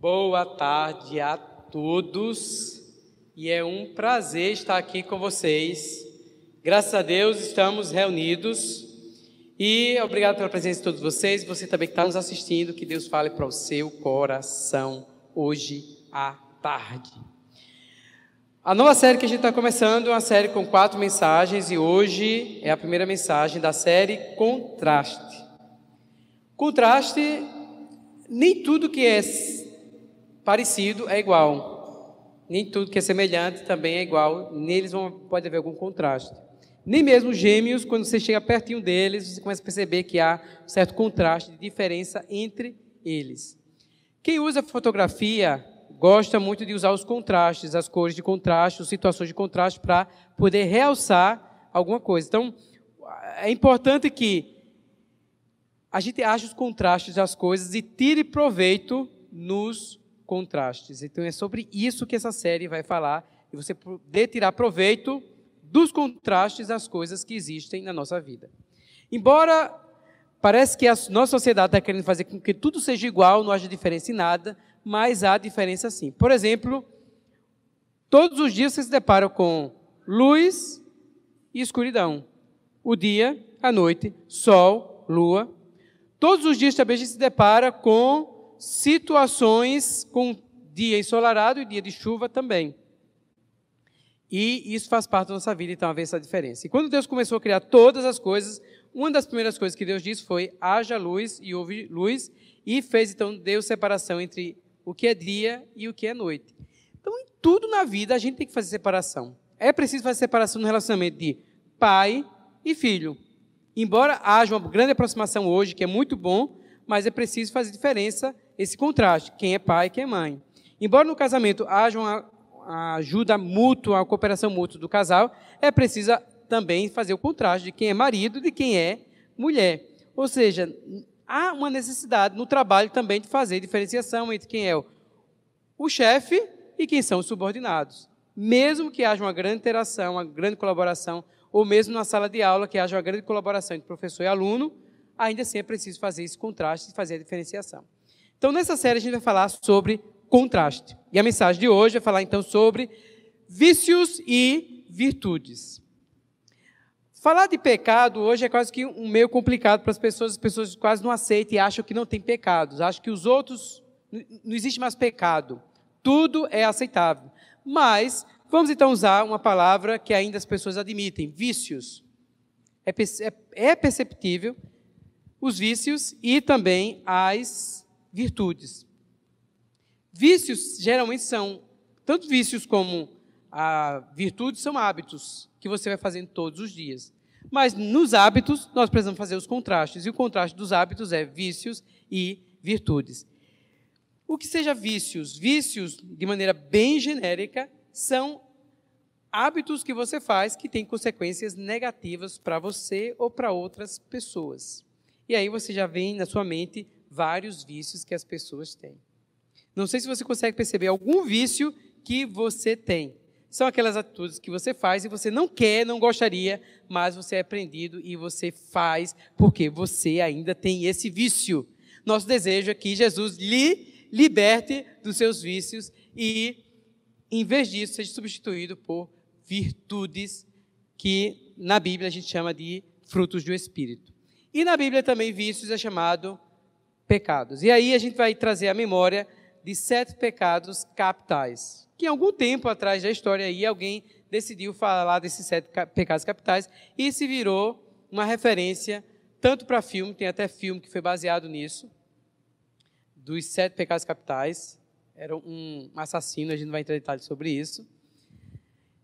Boa tarde a todos e é um prazer estar aqui com vocês. Graças a Deus estamos reunidos e obrigado pela presença de todos vocês, você também que está nos assistindo, que Deus fale para o seu coração hoje à tarde. A nova série que a gente está começando é uma série com quatro mensagens e hoje é a primeira mensagem da série Contraste. Contraste, nem tudo que é parecido é igual. Nem tudo que é semelhante também é igual. Neles vão, pode haver algum contraste. Nem mesmo gêmeos, quando você chega pertinho deles, você começa a perceber que há um certo contraste, diferença entre eles. Quem usa fotografia gosta muito de usar os contrastes, as cores de contraste, as situações de contraste para poder realçar alguma coisa. Então, é importante que a gente ache os contrastes das coisas e tire proveito nos contrastes. Então é sobre isso que essa série vai falar e você poder tirar proveito dos contrastes das coisas que existem na nossa vida. Embora Parece que a nossa sociedade está querendo fazer com que tudo seja igual, não haja diferença em nada, mas há diferença sim. Por exemplo, todos os dias você se depara com luz e escuridão. O dia, a noite, sol, lua. Todos os dias também a gente se depara com situações com dia ensolarado e dia de chuva também. E isso faz parte da nossa vida, então, haver essa diferença. E quando Deus começou a criar todas as coisas, uma das primeiras coisas que Deus disse foi: haja luz e houve luz, e fez então Deus separação entre o que é dia e o que é noite. Então, em tudo na vida a gente tem que fazer separação. É preciso fazer separação no relacionamento de pai e filho. Embora haja uma grande aproximação hoje, que é muito bom, mas é preciso fazer diferença esse contraste, quem é pai e quem é mãe. Embora no casamento haja uma ajuda mútua, a cooperação mútua do casal, é preciso também fazer o contraste de quem é marido e de quem é mulher. Ou seja, há uma necessidade no trabalho também de fazer diferenciação entre quem é o, chefe e quem são os subordinados. Mesmo que haja uma grande interação, uma grande colaboração, ou mesmo na sala de aula que haja uma grande colaboração entre professor e aluno, ainda assim é preciso fazer esse contraste e fazer a diferenciação. Então, nessa série, a gente vai falar sobre contraste. E a mensagem de hoje é falar, então, sobre vícios e virtudes. Falar de pecado hoje é quase que um meio complicado para as pessoas, as pessoas quase não aceitam e acham que não tem pecados, acham que os outros não existe mais pecado. Tudo é aceitável. Mas vamos então usar uma palavra que ainda as pessoas admitem, vícios. É, é, é perceptível os vícios e também as virtudes. Vícios geralmente são tanto vícios como a virtudes são hábitos que você vai fazendo todos os dias. Mas nos hábitos, nós precisamos fazer os contrastes. E o contraste dos hábitos é vícios e virtudes. O que seja vícios? Vícios, de maneira bem genérica, são hábitos que você faz que têm consequências negativas para você ou para outras pessoas. E aí você já vem na sua mente vários vícios que as pessoas têm. Não sei se você consegue perceber algum vício que você tem são aquelas atitudes que você faz e você não quer, não gostaria, mas você é prendido e você faz porque você ainda tem esse vício. Nosso desejo é que Jesus lhe liberte dos seus vícios e, em vez disso, seja substituído por virtudes que na Bíblia a gente chama de frutos do Espírito. E na Bíblia também vícios é chamado pecados. E aí a gente vai trazer a memória de sete pecados capitais que algum tempo atrás da história aí alguém decidiu falar desses sete pecados capitais e se virou uma referência tanto para filme, tem até filme que foi baseado nisso, dos sete pecados capitais. Era um assassino, a gente não vai entrar em detalhes sobre isso.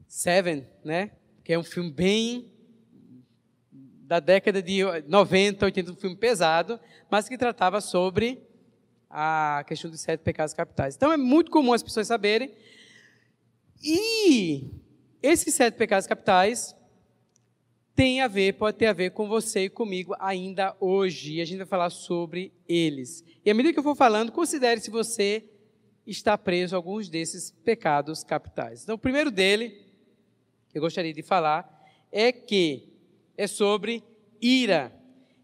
Seven, né? Que é um filme bem da década de 90, 80, um filme pesado, mas que tratava sobre a questão dos sete pecados capitais. Então é muito comum as pessoas saberem e esses sete pecados capitais têm a ver, pode ter a ver com você e comigo ainda hoje. E a gente vai falar sobre eles. E à medida que eu for falando, considere se você está preso a alguns desses pecados capitais. Então, o primeiro dele, que eu gostaria de falar, é que é sobre ira.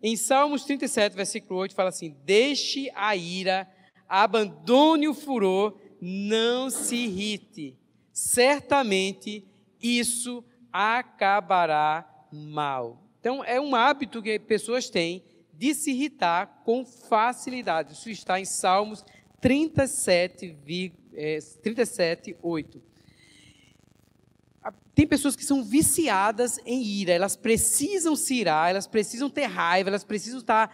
Em Salmos 37, versículo 8, fala assim: Deixe a ira, abandone o furor, não se irrite certamente isso acabará mal. Então, é um hábito que pessoas têm de se irritar com facilidade. Isso está em Salmos 37, 37 8. Tem pessoas que são viciadas em ira, elas precisam se irar, elas precisam ter raiva, elas precisam estar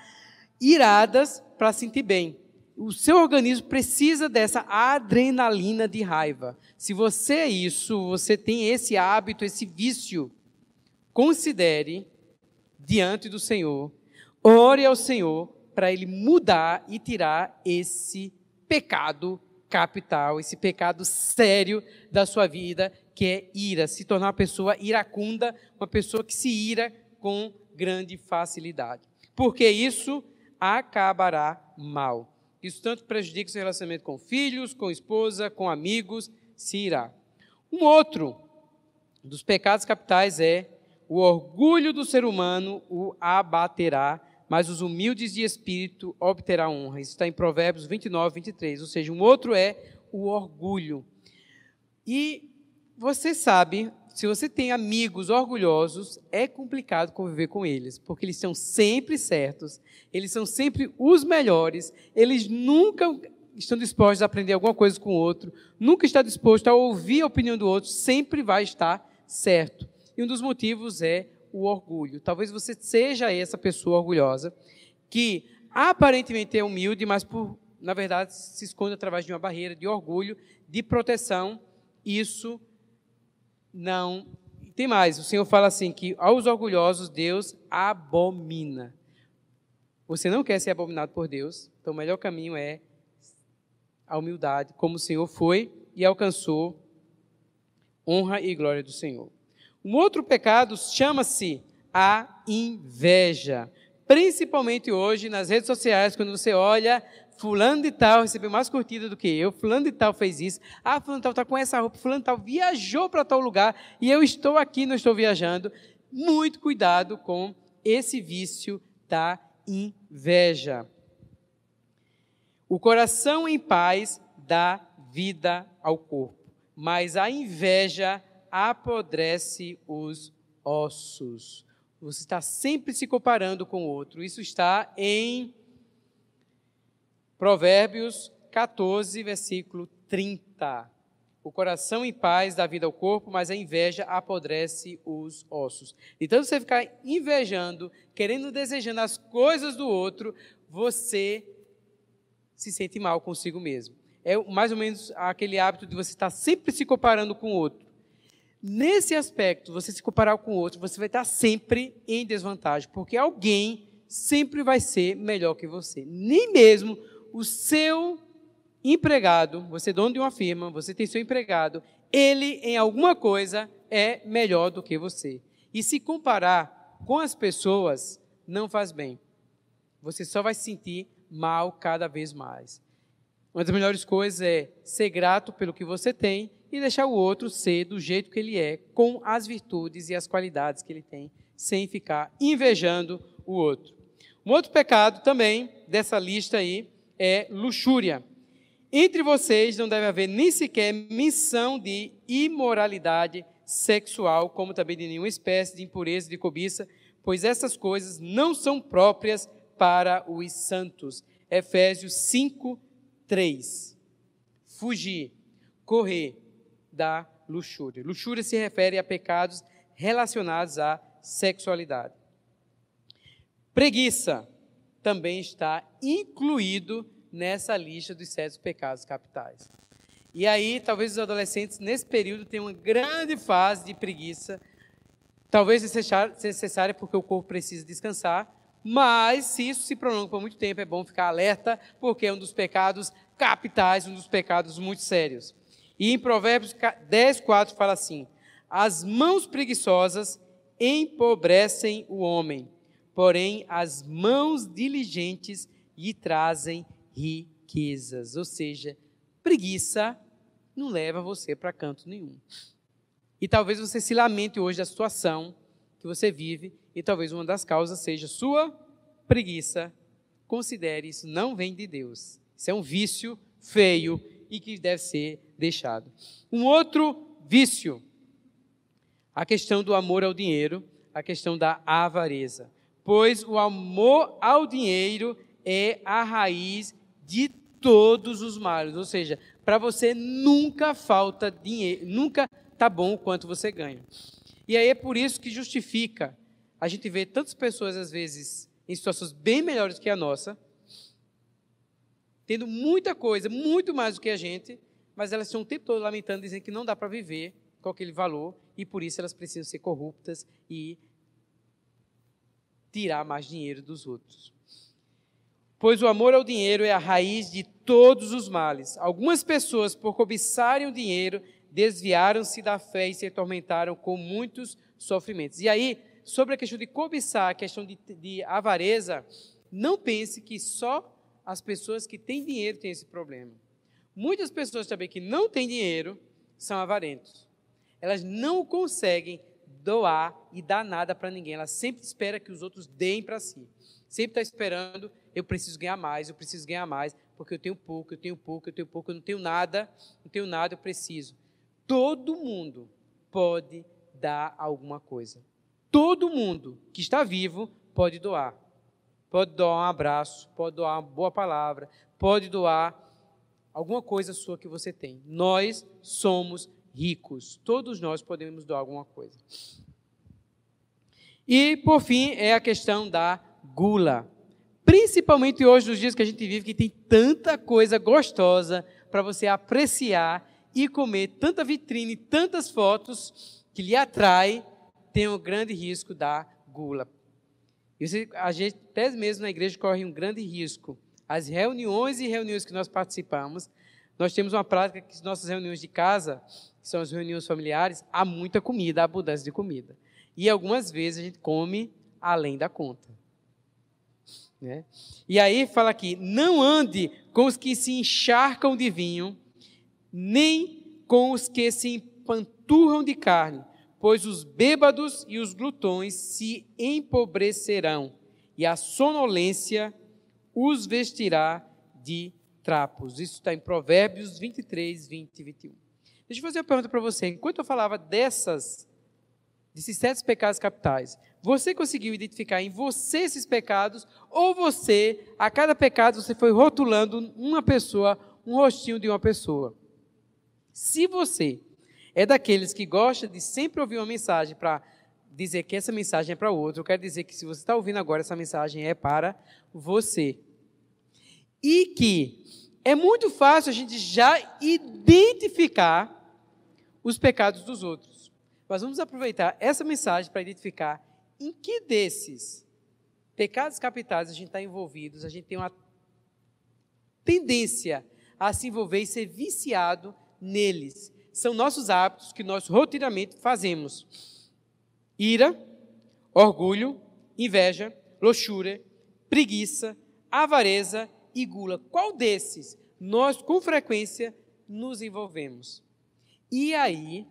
iradas para sentir bem o seu organismo precisa dessa adrenalina de raiva. Se você é isso, você tem esse hábito, esse vício, considere diante do Senhor, ore ao Senhor para ele mudar e tirar esse pecado capital, esse pecado sério da sua vida, que é ira, se tornar uma pessoa iracunda, uma pessoa que se ira com grande facilidade. Porque isso acabará mal. Isso tanto prejudica seu relacionamento com filhos, com esposa, com amigos, se irá. Um outro dos pecados capitais é o orgulho do ser humano o abaterá, mas os humildes de espírito obterá honra. Isso está em Provérbios 29, 23. Ou seja, um outro é o orgulho. E você sabe, se você tem amigos orgulhosos, é complicado conviver com eles, porque eles são sempre certos, eles são sempre os melhores, eles nunca estão dispostos a aprender alguma coisa com o outro, nunca está disposto a ouvir a opinião do outro, sempre vai estar certo. E um dos motivos é o orgulho. Talvez você seja essa pessoa orgulhosa que aparentemente é humilde, mas por na verdade se esconde através de uma barreira de orgulho, de proteção. Isso não. Tem mais, o Senhor fala assim que aos orgulhosos Deus abomina. Você não quer ser abominado por Deus, então o melhor caminho é a humildade, como o Senhor foi e alcançou honra e glória do Senhor. Um outro pecado chama-se a inveja, principalmente hoje nas redes sociais, quando você olha fulano de tal recebeu mais curtida do que eu, fulano de tal fez isso, ah, fulano de tal está com essa roupa, fulano de tal viajou para tal lugar e eu estou aqui, não estou viajando. Muito cuidado com esse vício da inveja. O coração em paz dá vida ao corpo, mas a inveja apodrece os ossos. Você está sempre se comparando com o outro. Isso está em Provérbios 14, versículo 30. O coração em paz dá vida ao corpo, mas a inveja apodrece os ossos. Então, você ficar invejando, querendo, desejando as coisas do outro, você se sente mal consigo mesmo. É mais ou menos aquele hábito de você estar sempre se comparando com o outro. Nesse aspecto, você se comparar com o outro, você vai estar sempre em desvantagem, porque alguém sempre vai ser melhor que você. Nem mesmo o seu empregado, você é dono de uma firma, você tem seu empregado, ele em alguma coisa é melhor do que você. E se comparar com as pessoas, não faz bem. Você só vai se sentir mal cada vez mais. Uma das melhores coisas é ser grato pelo que você tem e deixar o outro ser do jeito que ele é, com as virtudes e as qualidades que ele tem, sem ficar invejando o outro. Um outro pecado também dessa lista aí é luxúria. Entre vocês não deve haver nem sequer missão de imoralidade sexual, como também de nenhuma espécie de impureza de cobiça, pois essas coisas não são próprias para os santos. Efésios 5, 3. Fugir, correr da luxúria. Luxúria se refere a pecados relacionados à sexualidade. Preguiça também está incluído nessa lista dos sete pecados capitais. E aí, talvez os adolescentes nesse período tenham uma grande fase de preguiça, talvez necessária porque o corpo precisa descansar, mas se isso se prolonga por muito tempo, é bom ficar alerta, porque é um dos pecados capitais, um dos pecados muito sérios. E em Provérbios 10, 4 fala assim: As mãos preguiçosas empobrecem o homem, porém as mãos diligentes lhe trazem riquezas. Ou seja, preguiça não leva você para canto nenhum. E talvez você se lamente hoje da situação que você vive, e talvez uma das causas seja sua preguiça. Considere isso não vem de Deus. Isso é um vício feio e que deve ser deixado. Um outro vício, a questão do amor ao dinheiro, a questão da avareza pois o amor ao dinheiro é a raiz de todos os males. Ou seja, para você nunca falta dinheiro, nunca tá bom o quanto você ganha. E aí é por isso que justifica. A gente ver tantas pessoas, às vezes, em situações bem melhores que a nossa, tendo muita coisa, muito mais do que a gente, mas elas estão o tempo todo lamentando, dizendo que não dá para viver com aquele valor e por isso elas precisam ser corruptas e tirar mais dinheiro dos outros. Pois o amor ao dinheiro é a raiz de todos os males. Algumas pessoas, por cobiçarem o dinheiro, desviaram-se da fé e se atormentaram com muitos sofrimentos. E aí, sobre a questão de cobiçar, a questão de, de avareza, não pense que só as pessoas que têm dinheiro têm esse problema. Muitas pessoas também que não têm dinheiro são avarentos. Elas não conseguem doar e dar nada para ninguém. Ela sempre espera que os outros deem para si. Sempre está esperando, eu preciso ganhar mais, eu preciso ganhar mais, porque eu tenho pouco, eu tenho pouco, eu tenho pouco, eu não tenho nada, não tenho nada, eu preciso. Todo mundo pode dar alguma coisa. Todo mundo que está vivo pode doar. Pode doar um abraço, pode doar uma boa palavra, pode doar alguma coisa sua que você tem. Nós somos ricos. Todos nós podemos doar alguma coisa. E, por fim, é a questão da gula. Principalmente hoje, nos dias que a gente vive, que tem tanta coisa gostosa para você apreciar e comer, tanta vitrine, tantas fotos que lhe atrai, tem um grande risco da gula. E a gente, até mesmo na igreja, corre um grande risco. As reuniões e reuniões que nós participamos, nós temos uma prática que nossas reuniões de casa, que são as reuniões familiares, há muita comida, há abundância de comida. E algumas vezes a gente come além da conta. Né? E aí fala aqui: não ande com os que se encharcam de vinho, nem com os que se empanturram de carne, pois os bêbados e os glutões se empobrecerão, e a sonolência os vestirá de trapos. Isso está em Provérbios 23, 20 e 21. Deixa eu fazer uma pergunta para você. Enquanto eu falava dessas, desses sete pecados capitais, você conseguiu identificar em você esses pecados ou você, a cada pecado, você foi rotulando uma pessoa, um rostinho de uma pessoa? Se você é daqueles que gosta de sempre ouvir uma mensagem para dizer que essa mensagem é para o outro, eu quero dizer que se você está ouvindo agora, essa mensagem é para você e que é muito fácil a gente já identificar os pecados dos outros. Mas vamos aproveitar essa mensagem para identificar em que desses pecados capitais a gente está envolvido, a gente tem uma tendência a se envolver e ser viciado neles. São nossos hábitos que nós rotineiramente fazemos: ira, orgulho, inveja, luxúria, preguiça, avareza e gula. Qual desses nós com frequência nos envolvemos? E aí,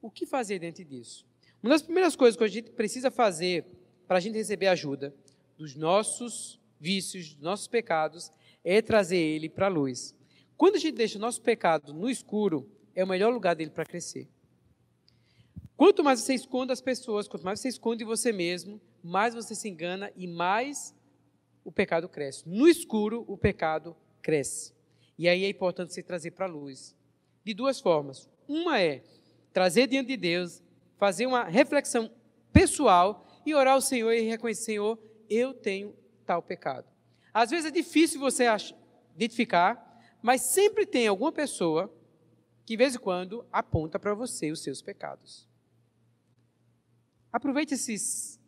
o que fazer dentro disso? Uma das primeiras coisas que a gente precisa fazer para a gente receber ajuda dos nossos vícios, dos nossos pecados, é trazer ele para a luz. Quando a gente deixa o nosso pecado no escuro, é o melhor lugar dele para crescer. Quanto mais você esconde as pessoas, quanto mais você esconde você mesmo, mais você se engana e mais o pecado cresce. No escuro, o pecado cresce. E aí é importante se trazer para a luz. De duas formas. Uma é trazer diante de Deus, fazer uma reflexão pessoal e orar ao Senhor e reconhecer: Senhor, eu tenho tal pecado. Às vezes é difícil você identificar, mas sempre tem alguma pessoa que, de vez em quando, aponta para você os seus pecados. Aproveite esses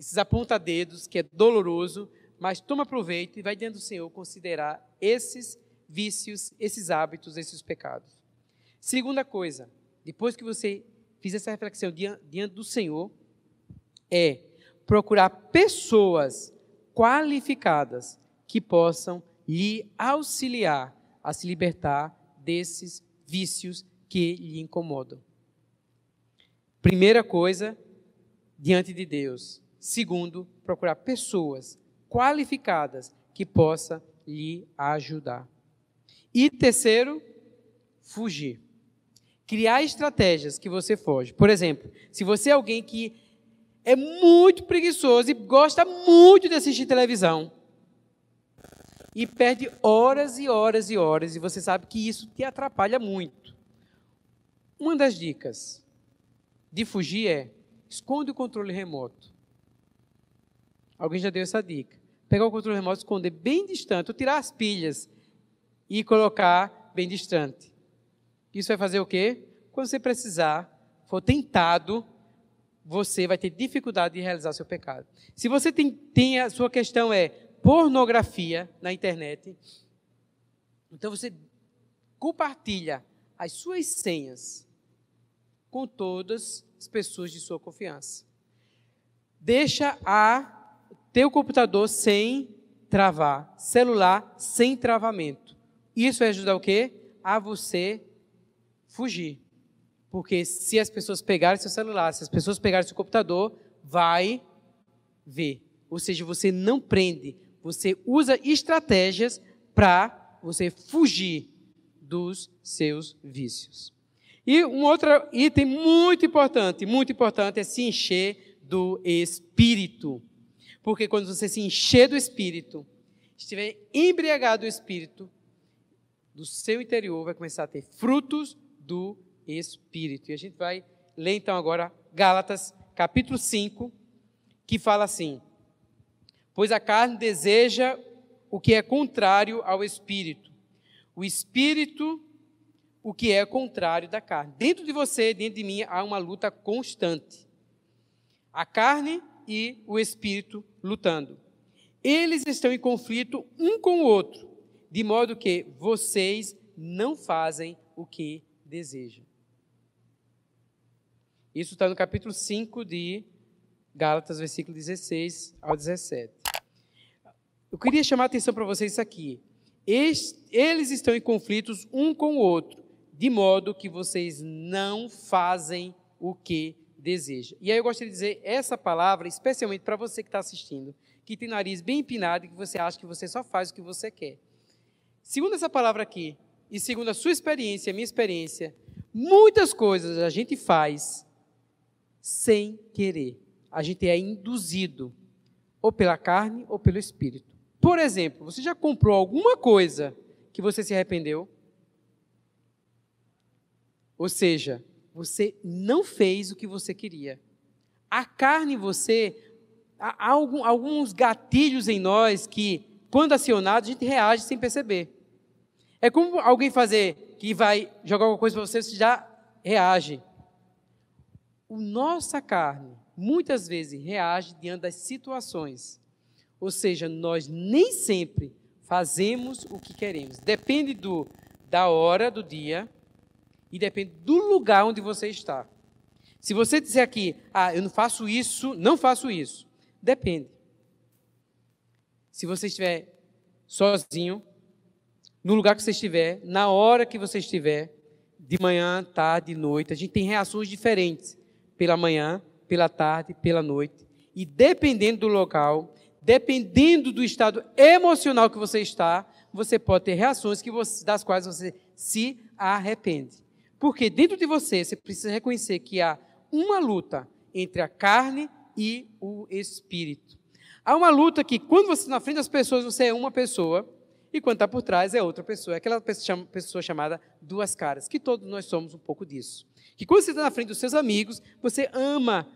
esses aponta-dedos, que é doloroso, mas toma proveito e vai diante do Senhor considerar esses vícios, esses hábitos, esses pecados. Segunda coisa, depois que você fizer essa reflexão diante do Senhor, é procurar pessoas qualificadas que possam lhe auxiliar a se libertar desses vícios que lhe incomodam. Primeira coisa, diante de Deus, Segundo, procurar pessoas qualificadas que possa lhe ajudar. E terceiro, fugir. Criar estratégias que você foge. Por exemplo, se você é alguém que é muito preguiçoso e gosta muito de assistir televisão, e perde horas e horas e horas, e você sabe que isso te atrapalha muito. Uma das dicas de fugir é esconde o controle remoto. Alguém já deu essa dica. Pegar o controle remoto, esconder bem distante, ou tirar as pilhas e colocar bem distante. Isso vai fazer o quê? Quando você precisar, for tentado, você vai ter dificuldade de realizar seu pecado. Se você tem, tem a sua questão é pornografia na internet, então você compartilha as suas senhas com todas as pessoas de sua confiança. Deixa a ter computador sem travar, celular sem travamento. Isso vai ajudar o quê? A você fugir. Porque se as pessoas pegarem seu celular, se as pessoas pegarem seu computador, vai ver. Ou seja, você não prende, você usa estratégias para você fugir dos seus vícios. E um outro item muito importante, muito importante é se encher do espírito. Porque quando você se encher do Espírito, estiver embriagado do Espírito, do seu interior vai começar a ter frutos do Espírito. E a gente vai ler então agora Gálatas, capítulo 5, que fala assim: Pois a carne deseja o que é contrário ao Espírito, o Espírito, o que é contrário da carne. Dentro de você, dentro de mim, há uma luta constante. A carne e o espírito lutando. Eles estão em conflito um com o outro, de modo que vocês não fazem o que desejam. Isso está no capítulo 5 de Gálatas, versículo 16 ao 17. Eu queria chamar a atenção para vocês aqui. Eles estão em conflitos um com o outro, de modo que vocês não fazem o que deseja. E aí eu gostaria de dizer essa palavra, especialmente para você que está assistindo, que tem nariz bem empinado e que você acha que você só faz o que você quer. Segundo essa palavra aqui, e segundo a sua experiência, a minha experiência, muitas coisas a gente faz sem querer. A gente é induzido, ou pela carne ou pelo espírito. Por exemplo, você já comprou alguma coisa que você se arrependeu? Ou seja, você não fez o que você queria. A carne em você, há alguns gatilhos em nós que, quando acionados, a gente reage sem perceber. É como alguém fazer que vai jogar alguma coisa para você, você já reage. O nossa carne muitas vezes reage diante das situações. Ou seja, nós nem sempre fazemos o que queremos. Depende do da hora do dia, e depende do lugar onde você está. Se você disser aqui, ah, eu não faço isso, não faço isso. Depende. Se você estiver sozinho, no lugar que você estiver, na hora que você estiver, de manhã, tarde, noite, a gente tem reações diferentes. Pela manhã, pela tarde, pela noite. E dependendo do local, dependendo do estado emocional que você está, você pode ter reações que você, das quais você se arrepende. Porque dentro de você, você precisa reconhecer que há uma luta entre a carne e o espírito. Há uma luta que, quando você está na frente das pessoas, você é uma pessoa, e quando está por trás, é outra pessoa. É aquela pessoa chamada duas caras, que todos nós somos um pouco disso. Que quando você está na frente dos seus amigos, você ama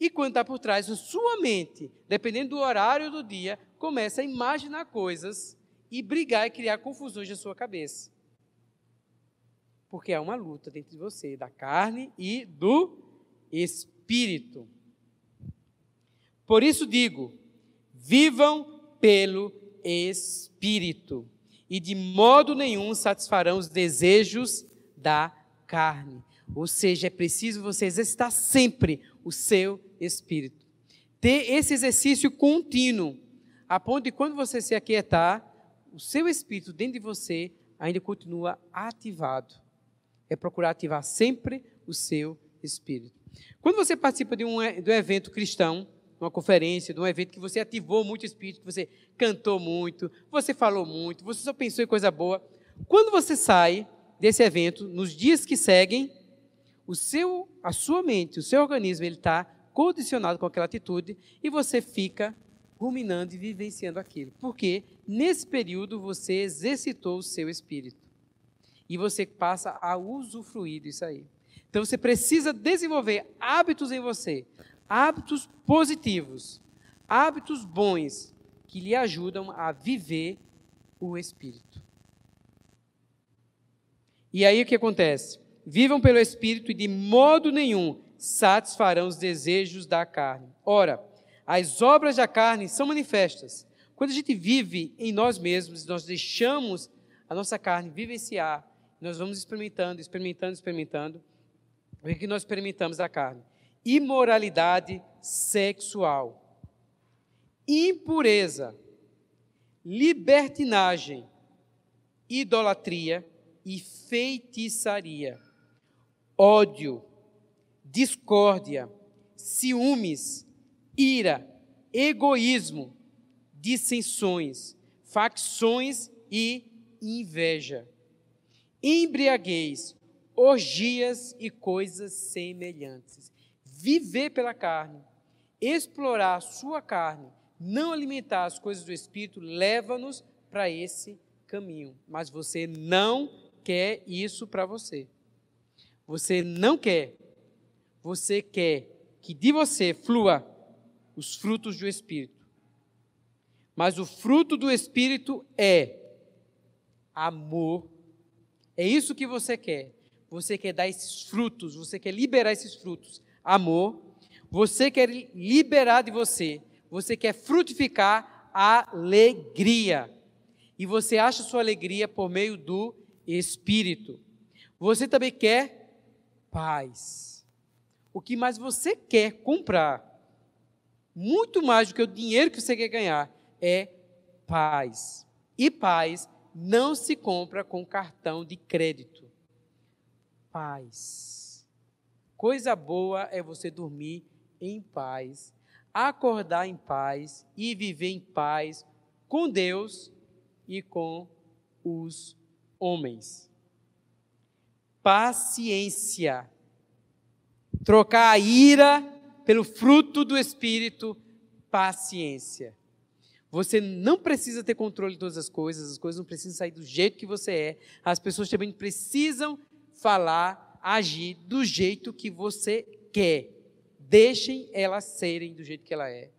e quando está por trás, sua mente, dependendo do horário do dia, começa a imaginar coisas e brigar e criar confusões na sua cabeça. Porque há é uma luta dentro de você, da carne e do espírito. Por isso digo: vivam pelo espírito, e de modo nenhum satisfarão os desejos da carne. Ou seja, é preciso você exercitar sempre o seu espírito. Ter esse exercício contínuo, a ponto de quando você se aquietar, o seu espírito dentro de você ainda continua ativado é procurar ativar sempre o seu espírito. Quando você participa de um, de um evento cristão, uma conferência, de um evento que você ativou muito o espírito, que você cantou muito, você falou muito, você só pensou em coisa boa, quando você sai desse evento, nos dias que seguem, o seu, a sua mente, o seu organismo, ele está condicionado com aquela atitude e você fica ruminando e vivenciando aquilo. Porque nesse período você exercitou o seu espírito e você passa a usufruir disso aí. Então você precisa desenvolver hábitos em você, hábitos positivos, hábitos bons que lhe ajudam a viver o Espírito. E aí o que acontece? Vivam pelo Espírito e de modo nenhum satisfarão os desejos da carne. Ora, as obras da carne são manifestas. Quando a gente vive em nós mesmos, nós deixamos a nossa carne vivenciar nós vamos experimentando, experimentando, experimentando. O que nós experimentamos da carne? Imoralidade sexual, impureza, libertinagem, idolatria e feitiçaria, ódio, discórdia, ciúmes, ira, egoísmo, dissensões, facções e inveja embriaguez, orgias e coisas semelhantes. Viver pela carne, explorar a sua carne, não alimentar as coisas do Espírito, leva-nos para esse caminho. Mas você não quer isso para você. Você não quer. Você quer que de você flua os frutos do Espírito. Mas o fruto do Espírito é amor, é isso que você quer. Você quer dar esses frutos, você quer liberar esses frutos. Amor, você quer liberar de você, você quer frutificar a alegria. E você acha sua alegria por meio do Espírito. Você também quer paz. O que mais você quer comprar, muito mais do que o dinheiro que você quer ganhar, é paz. E paz não se compra com cartão de crédito. Paz. Coisa boa é você dormir em paz, acordar em paz e viver em paz com Deus e com os homens. Paciência. Trocar a ira pelo fruto do Espírito, paciência. Você não precisa ter controle de todas as coisas, as coisas não precisam sair do jeito que você é. As pessoas também precisam falar, agir do jeito que você quer. Deixem elas serem do jeito que ela é.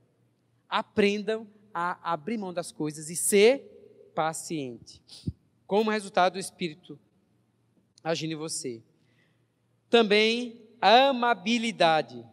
Aprendam a abrir mão das coisas e ser paciente. Como resultado, o Espírito agindo em você. Também amabilidade,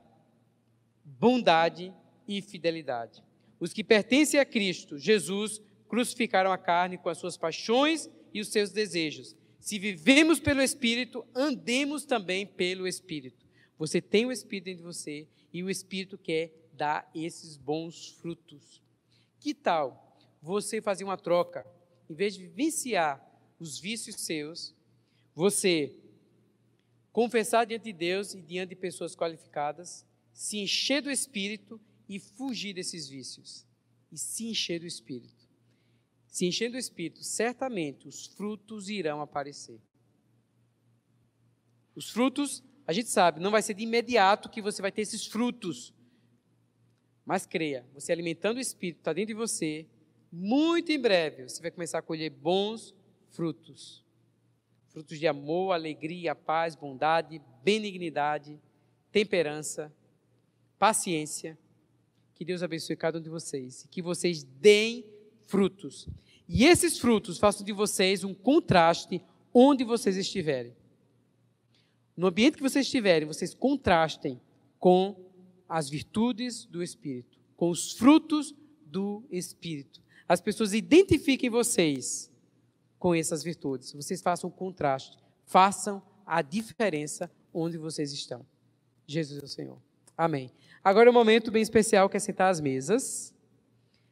bondade e fidelidade. Os que pertencem a Cristo, Jesus, crucificaram a carne com as suas paixões e os seus desejos. Se vivemos pelo Espírito, andemos também pelo Espírito. Você tem o Espírito dentro de você e o Espírito quer dar esses bons frutos. Que tal você fazer uma troca? Em vez de viciar os vícios seus, você confessar diante de Deus e diante de pessoas qualificadas, se encher do Espírito e fugir desses vícios e se encher do Espírito. Se encher do Espírito, certamente os frutos irão aparecer. Os frutos, a gente sabe, não vai ser de imediato que você vai ter esses frutos. Mas creia, você alimentando o Espírito está dentro de você, muito em breve você vai começar a colher bons frutos. Frutos de amor, alegria, paz, bondade, benignidade, temperança, paciência que Deus abençoe cada um de vocês e que vocês deem frutos. E esses frutos façam de vocês um contraste onde vocês estiverem. No ambiente que vocês estiverem, vocês contrastem com as virtudes do Espírito, com os frutos do Espírito. As pessoas identifiquem vocês com essas virtudes. Vocês façam contraste, façam a diferença onde vocês estão. Jesus é o Senhor. Amém. Agora é um momento bem especial que é sentar às mesas.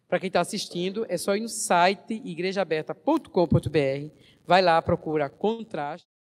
Para quem está assistindo, é só ir no site igrejaaberta.com.br. Vai lá, procura contraste.